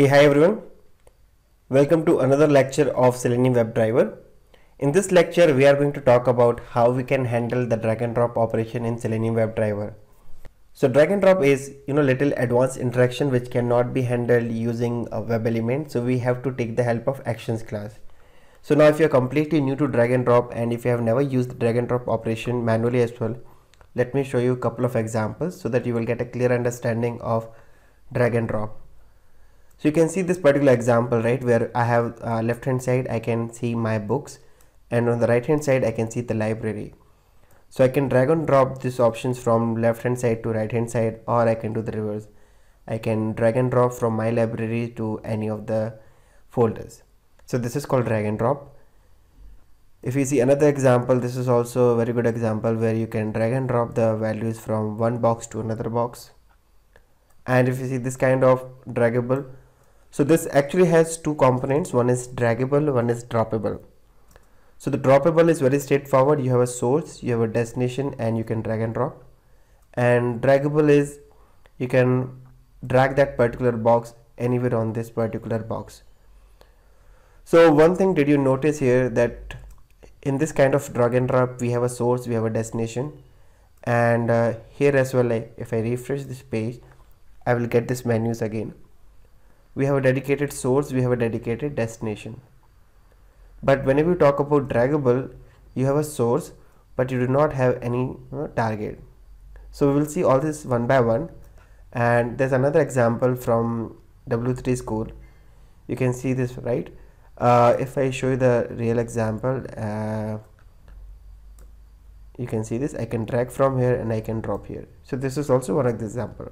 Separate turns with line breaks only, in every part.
Hey hi everyone. Welcome to another lecture of Selenium WebDriver. In this lecture we are going to talk about how we can handle the drag and drop operation in Selenium WebDriver. So drag and drop is you know little advanced interaction which cannot be handled using a web element so we have to take the help of actions class. So now if you're completely new to drag and drop and if you have never used drag and drop operation manually as well let me show you a couple of examples so that you will get a clear understanding of drag and drop so you can see this particular example right where I have uh, left hand side I can see my books and on the right hand side I can see the library so I can drag and drop these options from left hand side to right hand side or I can do the reverse I can drag and drop from my library to any of the folders so this is called drag and drop if you see another example this is also a very good example where you can drag and drop the values from one box to another box and if you see this kind of draggable so this actually has two components. One is draggable, one is droppable. So the droppable is very straightforward. You have a source, you have a destination and you can drag and drop. And draggable is you can drag that particular box anywhere on this particular box. So one thing did you notice here that in this kind of drag and drop we have a source, we have a destination and uh, here as well if I refresh this page I will get this menus again we have a dedicated source we have a dedicated destination but whenever you talk about draggable you have a source but you do not have any you know, target so we will see all this one by one and there's another example from w3 school you can see this right uh, if I show you the real example uh, you can see this I can drag from here and I can drop here so this is also one example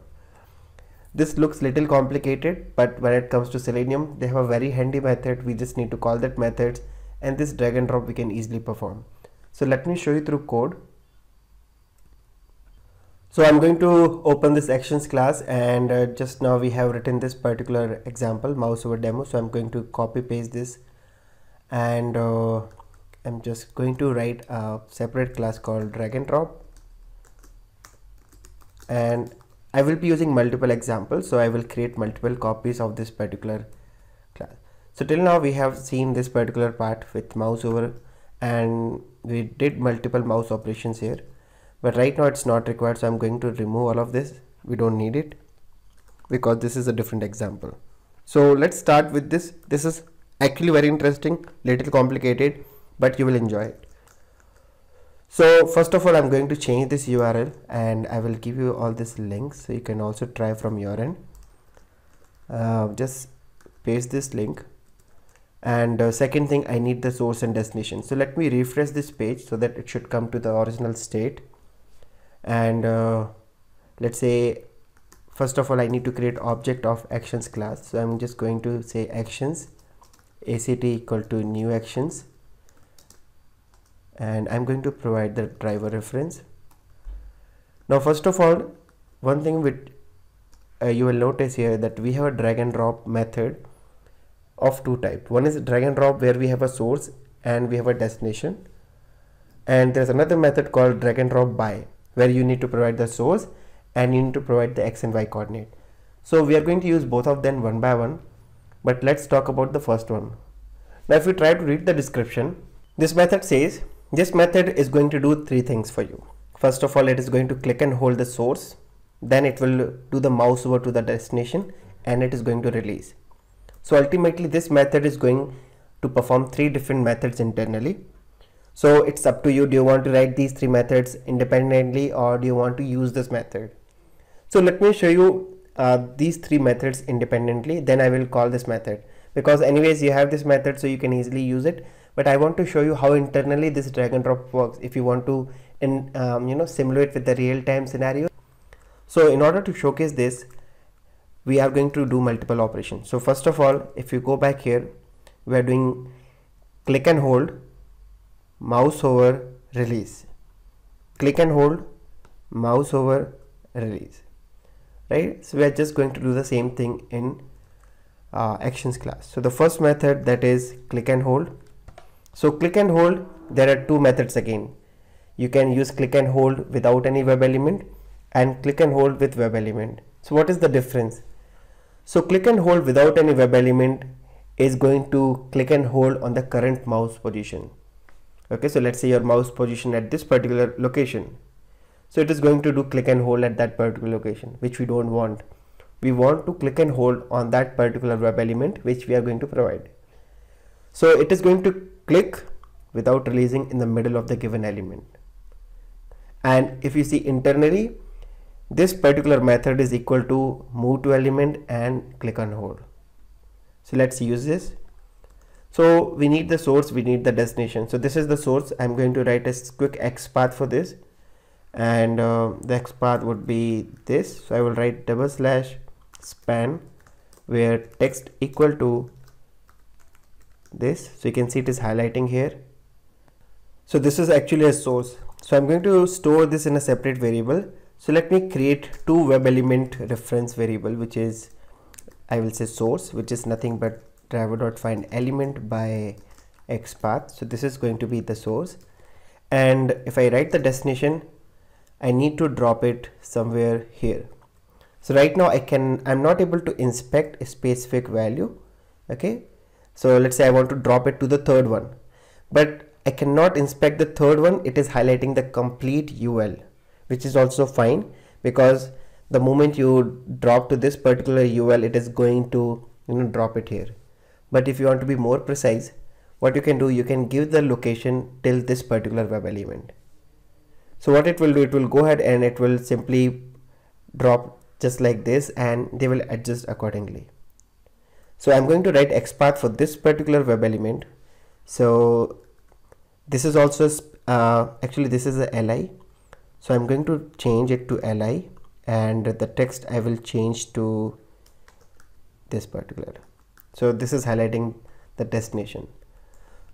this looks little complicated, but when it comes to Selenium, they have a very handy method. We just need to call that methods and this drag and drop we can easily perform. So let me show you through code. So I'm going to open this actions class and uh, just now we have written this particular example mouse over demo. So I'm going to copy paste this and uh, I'm just going to write a separate class called drag and drop and I will be using multiple examples so I will create multiple copies of this particular class. So till now we have seen this particular part with mouse over and we did multiple mouse operations here but right now it's not required so I'm going to remove all of this we don't need it because this is a different example. So let's start with this. This is actually very interesting, little complicated, but you will enjoy it so first of all i'm going to change this url and i will give you all these links so you can also try from your end uh, just paste this link and uh, second thing i need the source and destination so let me refresh this page so that it should come to the original state and uh, let's say first of all i need to create object of actions class so i'm just going to say actions act equal to new actions and I'm going to provide the driver reference. Now first of all one thing which uh, you will notice here that we have a drag and drop method of two type. One is drag and drop where we have a source and we have a destination and there's another method called drag and drop by where you need to provide the source and you need to provide the x and y coordinate. So we are going to use both of them one by one but let's talk about the first one. Now if we try to read the description this method says this method is going to do three things for you. First of all, it is going to click and hold the source. Then it will do the mouse over to the destination and it is going to release. So ultimately this method is going to perform three different methods internally. So it's up to you. Do you want to write these three methods independently or do you want to use this method? So let me show you uh, these three methods independently. Then I will call this method because anyways you have this method so you can easily use it but I want to show you how internally this drag and drop works if you want to in, um, you know simulate with the real-time scenario. So in order to showcase this we are going to do multiple operations. So first of all if you go back here we are doing click and hold mouse over release click and hold mouse over release right so we are just going to do the same thing in uh, actions class so the first method that is click and hold so click and hold, there are two methods again. You can use click and hold without any web element and click and hold with web element. So what is the difference? So click and hold without any web element is going to click and hold on the current mouse position. Okay, so let's say your mouse position at this particular location. So it is going to do click and hold at that particular location, which we don't want. We want to click and hold on that particular web element, which we are going to provide. So it is going to click without releasing in the middle of the given element. And if you see internally, this particular method is equal to move to element and click on hold. So let's use this. So we need the source, we need the destination. So this is the source. I'm going to write a quick XPath for this. And uh, the XPath would be this. So I will write double slash span where text equal to this so you can see it is highlighting here so this is actually a source so i'm going to store this in a separate variable so let me create two web element reference variable which is i will say source which is nothing but driver.find element by xpath so this is going to be the source and if i write the destination i need to drop it somewhere here so right now i can i'm not able to inspect a specific value okay so let's say I want to drop it to the third one, but I cannot inspect the third one. It is highlighting the complete UL, which is also fine because the moment you drop to this particular UL, it is going to you know, drop it here. But if you want to be more precise, what you can do, you can give the location till this particular web element. So what it will do, it will go ahead and it will simply drop just like this and they will adjust accordingly. So I'm going to write XPath for this particular web element. So this is also, uh, actually this is a li. So I'm going to change it to li and the text I will change to this particular. So this is highlighting the destination.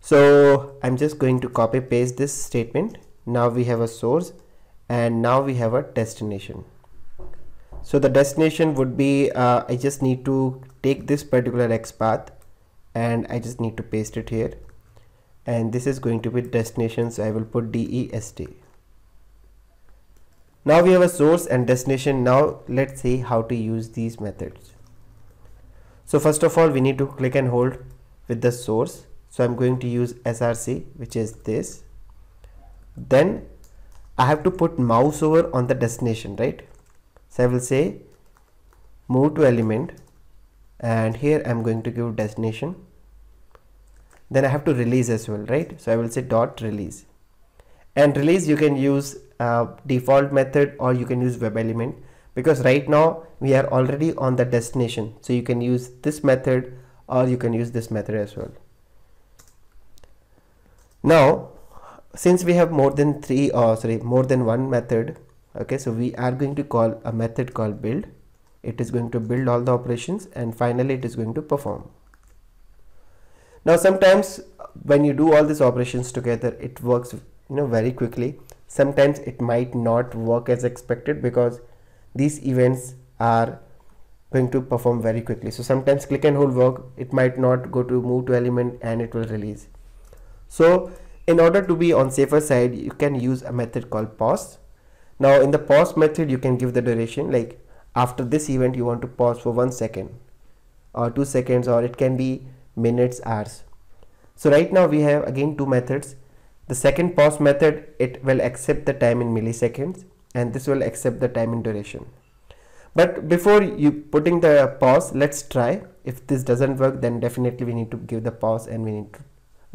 So I'm just going to copy paste this statement. Now we have a source and now we have a destination. So the destination would be, uh, I just need to take this particular X path and I just need to paste it here and this is going to be destination so I will put DEST now we have a source and destination now let's see how to use these methods so first of all we need to click and hold with the source so I'm going to use SRC which is this then I have to put mouse over on the destination right so I will say move to element and here I'm going to give destination then I have to release as well right so I will say dot release and release you can use uh, default method or you can use web element because right now we are already on the destination so you can use this method or you can use this method as well now since we have more than three or uh, sorry more than one method okay so we are going to call a method called build it is going to build all the operations and finally it is going to perform now sometimes when you do all these operations together it works you know very quickly sometimes it might not work as expected because these events are going to perform very quickly so sometimes click and hold work it might not go to move to element and it will release so in order to be on safer side you can use a method called pause now in the pause method you can give the duration like after this event you want to pause for one second or two seconds or it can be minutes hours so right now we have again two methods the second pause method it will accept the time in milliseconds and this will accept the time in duration but before you putting the pause let's try if this doesn't work then definitely we need to give the pause and we need to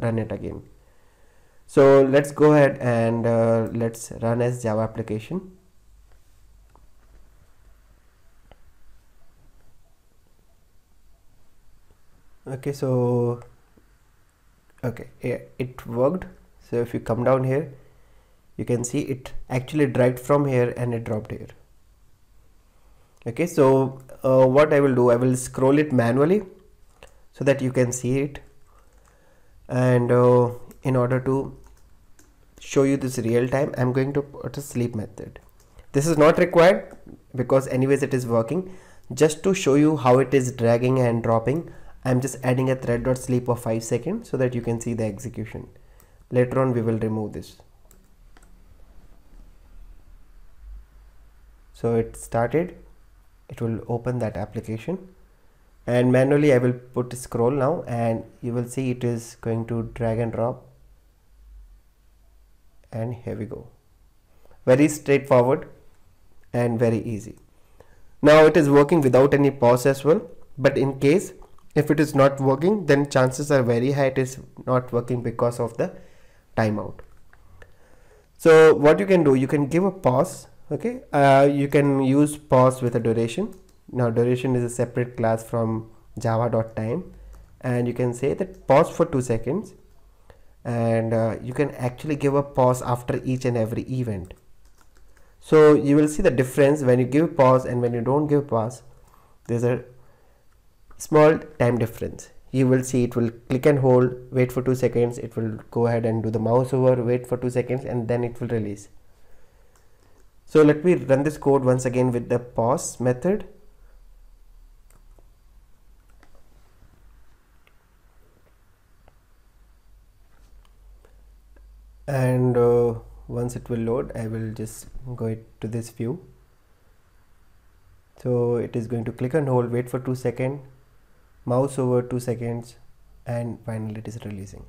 run it again so let's go ahead and uh, let's run as java application okay so okay yeah, it worked so if you come down here you can see it actually dragged from here and it dropped here okay so uh, what I will do I will scroll it manually so that you can see it and uh, in order to show you this real time I'm going to put a sleep method this is not required because anyways it is working just to show you how it is dragging and dropping I'm just adding a thread dot sleep of 5 seconds so that you can see the execution. Later on we will remove this. So it started, it will open that application and manually I will put scroll now and you will see it is going to drag and drop and here we go. Very straightforward and very easy. Now it is working without any pause as well but in case if it is not working then chances are very high it is not working because of the timeout so what you can do you can give a pause okay uh, you can use pause with a duration now duration is a separate class from java.time and you can say that pause for two seconds and uh, you can actually give a pause after each and every event so you will see the difference when you give pause and when you don't give pause there's a small time difference you will see it will click and hold wait for two seconds it will go ahead and do the mouse over wait for two seconds and then it will release so let me run this code once again with the pause method and uh, once it will load I will just go to this view so it is going to click and hold wait for two seconds mouse over 2 seconds and finally it is releasing.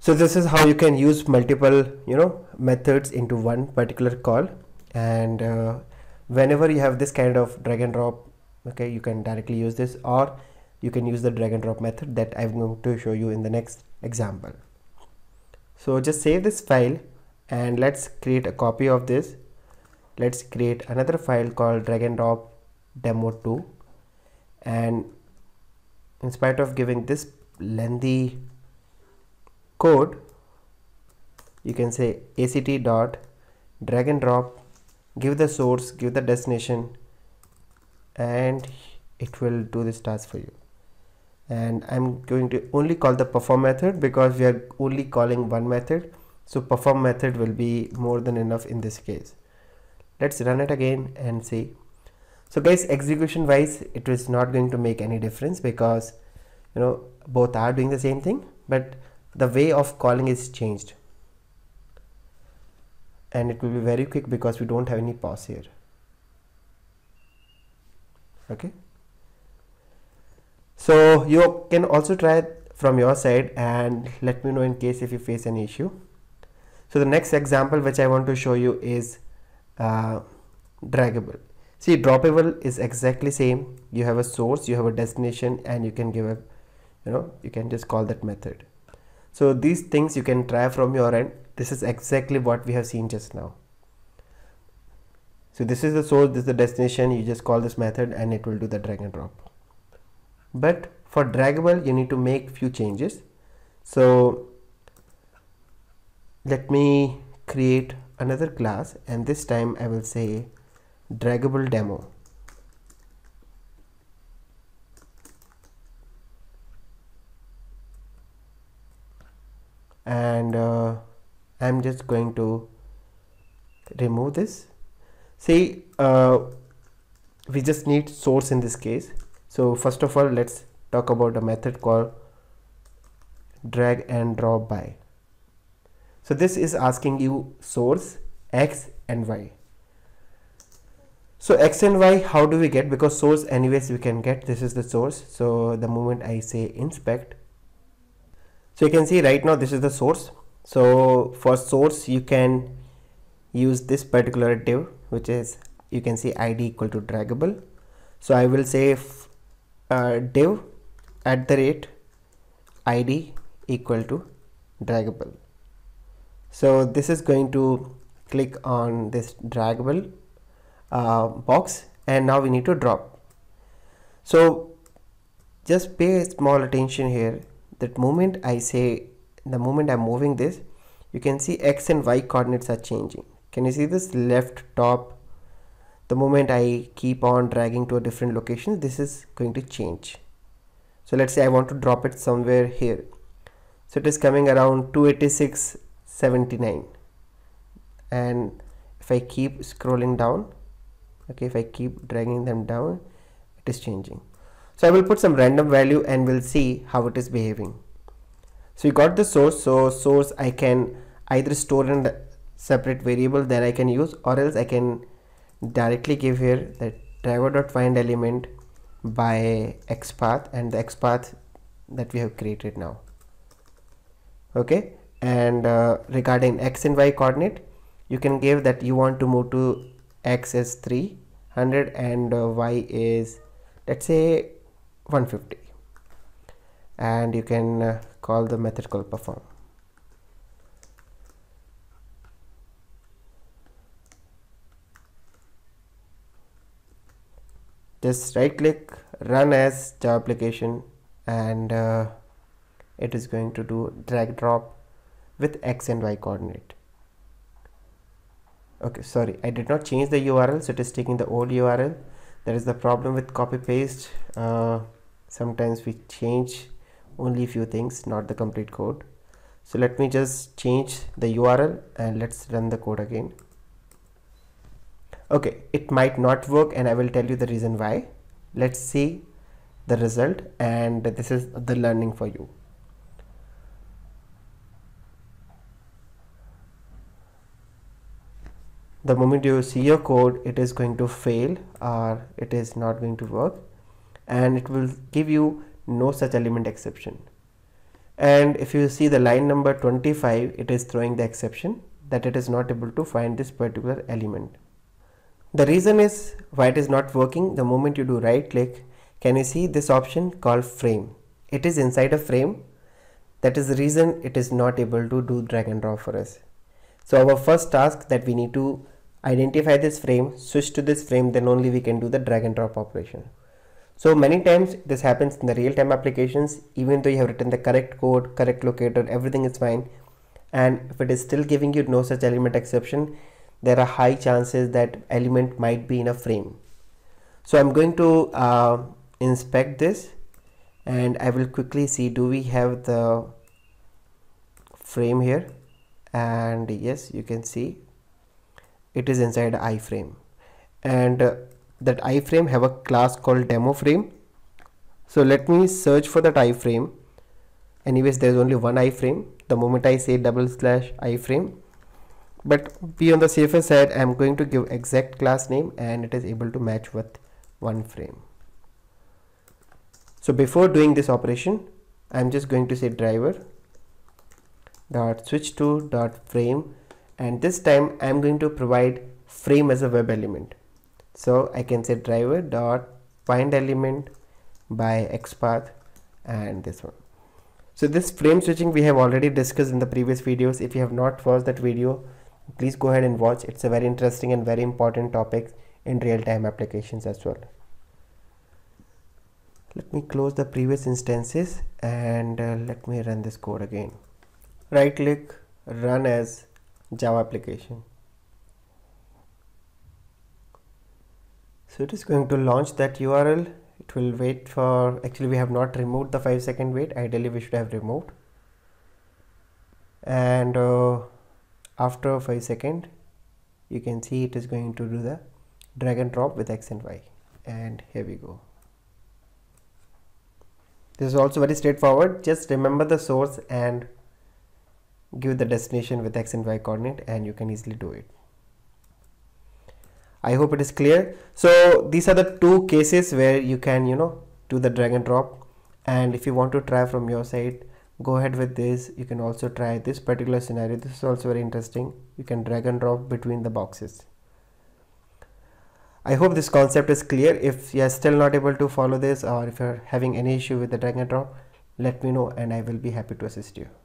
So this is how you can use multiple you know methods into one particular call and uh, whenever you have this kind of drag and drop okay you can directly use this or you can use the drag and drop method that I'm going to show you in the next example. So just save this file and let's create a copy of this. Let's create another file called drag and drop demo2 and in spite of giving this lengthy code you can say act dot drag and drop give the source give the destination and it will do this task for you and I'm going to only call the perform method because we are only calling one method so perform method will be more than enough in this case let's run it again and see so guys execution wise it is not going to make any difference because you know both are doing the same thing but the way of calling is changed and it will be very quick because we don't have any pause here okay so you can also try from your side and let me know in case if you face any issue so the next example which I want to show you is uh, draggable see droppable is exactly same you have a source you have a destination and you can give a you know you can just call that method so these things you can try from your end this is exactly what we have seen just now so this is the source this is the destination you just call this method and it will do the drag and drop but for draggable you need to make few changes so let me create another class and this time I will say draggable demo and uh, I'm just going to remove this see uh, we just need source in this case so first of all let's talk about a method called drag and drop by so this is asking you source x and y so x and y how do we get because source anyways we can get this is the source so the moment I say inspect so you can see right now this is the source so for source you can use this particular div which is you can see id equal to draggable so I will say if, uh, div at the rate id equal to draggable so this is going to click on this draggable uh, box and now we need to drop so just pay small attention here that moment I say the moment I'm moving this you can see X and Y coordinates are changing can you see this left top the moment I keep on dragging to a different location this is going to change so let's say I want to drop it somewhere here so it is coming around 286.79 and if I keep scrolling down okay if I keep dragging them down it is changing so I will put some random value and we'll see how it is behaving so you got the source so source I can either store in the separate variable that I can use or else I can directly give here the driver.find element by xpath and the xpath that we have created now okay and uh, regarding x and y coordinate you can give that you want to move to x as 3 100 and uh, y is let's say 150 and you can uh, call the method called perform just right click run as job application and uh, it is going to do drag drop with x and y coordinate okay sorry I did not change the URL so it is taking the old URL that is the problem with copy paste uh, sometimes we change only few things not the complete code so let me just change the URL and let's run the code again okay it might not work and I will tell you the reason why let's see the result and this is the learning for you the moment you see your code it is going to fail or it is not going to work and it will give you no such element exception and if you see the line number 25 it is throwing the exception that it is not able to find this particular element the reason is why it is not working the moment you do right click can you see this option called frame it is inside a frame that is the reason it is not able to do drag and draw for us so our first task that we need to identify this frame, switch to this frame, then only we can do the drag and drop operation. So many times this happens in the real-time applications, even though you have written the correct code, correct locator, everything is fine. And if it is still giving you no such element exception, there are high chances that element might be in a frame. So I'm going to uh, inspect this and I will quickly see do we have the frame here and yes you can see it is inside iframe and uh, that iframe have a class called demo frame so let me search for that iframe anyways there's only one iframe the moment I say double slash iframe but be on the safer side I'm going to give exact class name and it is able to match with one frame so before doing this operation I'm just going to say driver dot switch to dot frame and this time I'm going to provide frame as a web element. So I can say driver dot find element by xpath and this one. So this frame switching we have already discussed in the previous videos. If you have not watched that video, please go ahead and watch. It's a very interesting and very important topic in real-time applications as well. Let me close the previous instances and uh, let me run this code again. Right click, run as Java application. So it is going to launch that URL. It will wait for, actually we have not removed the five second wait. Ideally we should have removed. And uh, after five second, you can see it is going to do the drag and drop with X and Y. And here we go. This is also very straightforward. Just remember the source and give the destination with x and y coordinate and you can easily do it. I hope it is clear. So these are the two cases where you can, you know, do the drag and drop. And if you want to try from your side, go ahead with this. You can also try this particular scenario. This is also very interesting. You can drag and drop between the boxes. I hope this concept is clear. If you are still not able to follow this or if you're having any issue with the drag and drop, let me know and I will be happy to assist you.